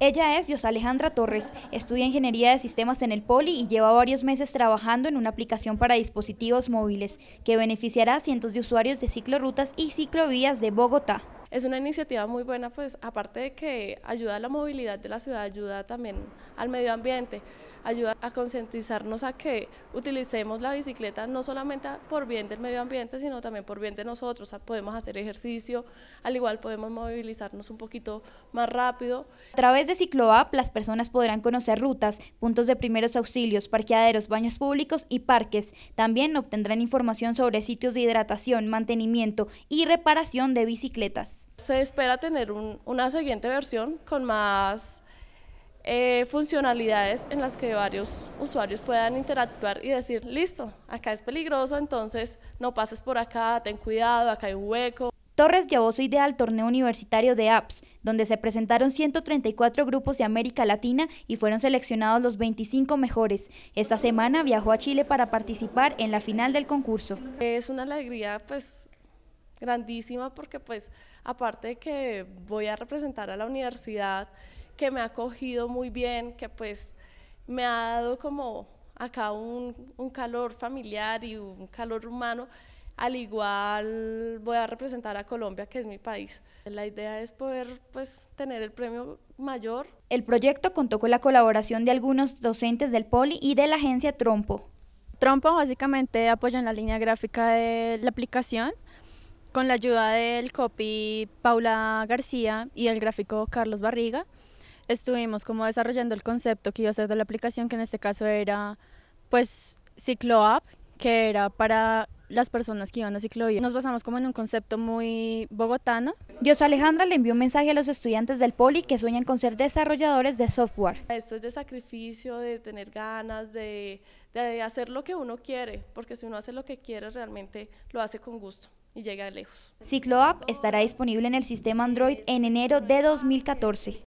Ella es Dios Alejandra Torres, estudia ingeniería de sistemas en el Poli y lleva varios meses trabajando en una aplicación para dispositivos móviles que beneficiará a cientos de usuarios de ciclorutas y ciclovías de Bogotá. Es una iniciativa muy buena, pues aparte de que ayuda a la movilidad de la ciudad, ayuda también al medio ambiente, ayuda a concientizarnos a que utilicemos la bicicleta no solamente por bien del medio ambiente, sino también por bien de nosotros. Podemos hacer ejercicio, al igual podemos movilizarnos un poquito más rápido. A través de CicloApp, las personas podrán conocer rutas, puntos de primeros auxilios, parqueaderos, baños públicos y parques. También obtendrán información sobre sitios de hidratación, mantenimiento y reparación de bicicletas. Se espera tener una siguiente versión con más eh, funcionalidades en las que varios usuarios puedan interactuar y decir, listo, acá es peligroso, entonces no pases por acá, ten cuidado, acá hay un hueco. Torres llevó su idea al torneo universitario de apps, donde se presentaron 134 grupos de América Latina y fueron seleccionados los 25 mejores. Esta semana viajó a Chile para participar en la final del concurso. Es una alegría pues grandísima porque pues aparte de que voy a representar a la universidad, que me ha acogido muy bien, que pues me ha dado como acá un, calor familiar y un calor humano, al igual voy a representar a Colombia, que es mi país. La idea es poder pues, tener el premio mayor. El proyecto contó con la colaboración de algunos docentes del Poli y de la agencia Trompo. Trompo básicamente apoya en la línea gráfica de la aplicación con la ayuda del copy Paula García y el gráfico Carlos Barriga, estuvimos como desarrollando el concepto que iba a ser de la aplicación, que en este caso era pues CicloApp, que era para las personas que iban a ciclovía. Nos basamos como en un concepto muy bogotano. Dios Alejandra le envió un mensaje a los estudiantes del Poli que sueñan con ser desarrolladores de software. Esto es de sacrificio, de tener ganas, de hacer lo que uno quiere, porque si uno hace lo que quiere realmente lo hace con gusto y llegar lejos. estará disponible en el sistema Android en enero de 2014.